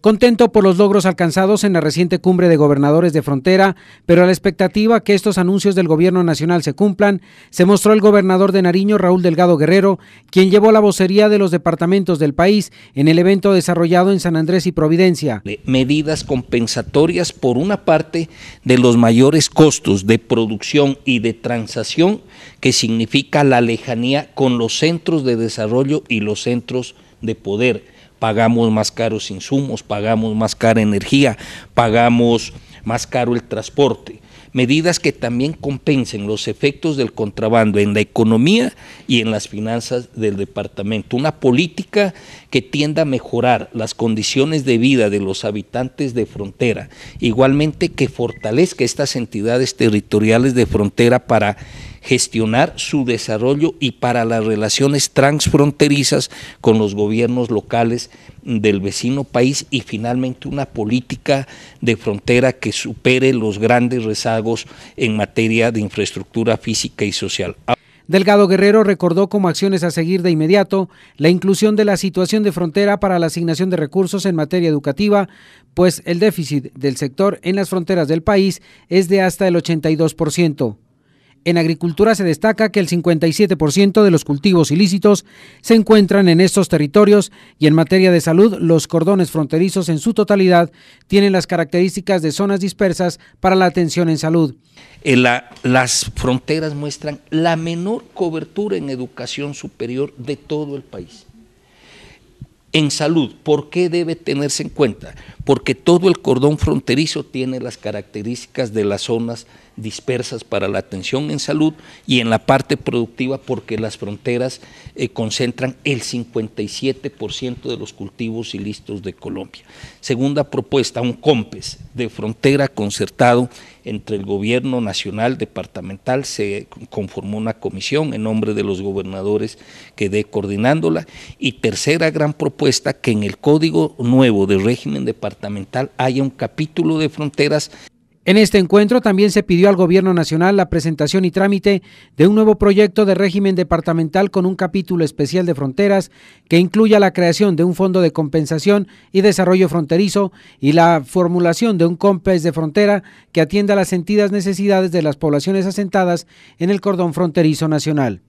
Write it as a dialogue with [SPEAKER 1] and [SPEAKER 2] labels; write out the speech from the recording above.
[SPEAKER 1] contento por los logros alcanzados en la reciente cumbre de gobernadores de frontera, pero a la expectativa que estos anuncios del gobierno nacional se cumplan, se mostró el gobernador de Nariño, Raúl Delgado Guerrero, quien llevó la vocería de los departamentos del país en el evento desarrollado en San Andrés y Providencia. Eh,
[SPEAKER 2] medidas compensatorias por una parte de los mayores costos de producción y de transacción que significa la lejanía con los centros de desarrollo y los centros de poder pagamos más caros insumos, pagamos más cara energía, pagamos más caro el transporte medidas que también compensen los efectos del contrabando en la economía y en las finanzas del departamento. Una política que tienda a mejorar las condiciones de vida de los habitantes de frontera, igualmente que fortalezca estas entidades territoriales de frontera para gestionar su desarrollo y para las relaciones transfronterizas con los gobiernos locales del vecino país y finalmente una política de frontera que supere los grandes rezagos en materia de infraestructura física y social.
[SPEAKER 1] Delgado Guerrero recordó como acciones a seguir de inmediato la inclusión de la situación de frontera para la asignación de recursos en materia educativa, pues el déficit del sector en las fronteras del país es de hasta el 82%. En agricultura se destaca que el 57% de los cultivos ilícitos se encuentran en estos territorios y en materia de salud los cordones fronterizos en su totalidad tienen las características de zonas dispersas para la atención en salud.
[SPEAKER 2] las
[SPEAKER 1] fronteras muestran la menor cobertura en educación
[SPEAKER 2] superior de todo el país. En salud, ¿por qué debe tenerse en cuenta? porque todo el cordón fronterizo tiene las características de las zonas dispersas para la atención en salud y en la parte productiva porque las fronteras eh, concentran el 57% de los cultivos y listos de Colombia. Segunda propuesta, un COMPES de frontera concertado entre el gobierno nacional departamental, se conformó una comisión en nombre de los gobernadores que dé coordinándola y tercera gran propuesta que en el código nuevo de
[SPEAKER 1] régimen departamental departamental un capítulo de fronteras. En este encuentro también se pidió al Gobierno Nacional la presentación y trámite de un nuevo proyecto de régimen departamental con un capítulo especial de fronteras que incluya la creación de un fondo de compensación y desarrollo fronterizo y la formulación de un COMPES de frontera que atienda las sentidas necesidades de las poblaciones asentadas en el cordón fronterizo nacional.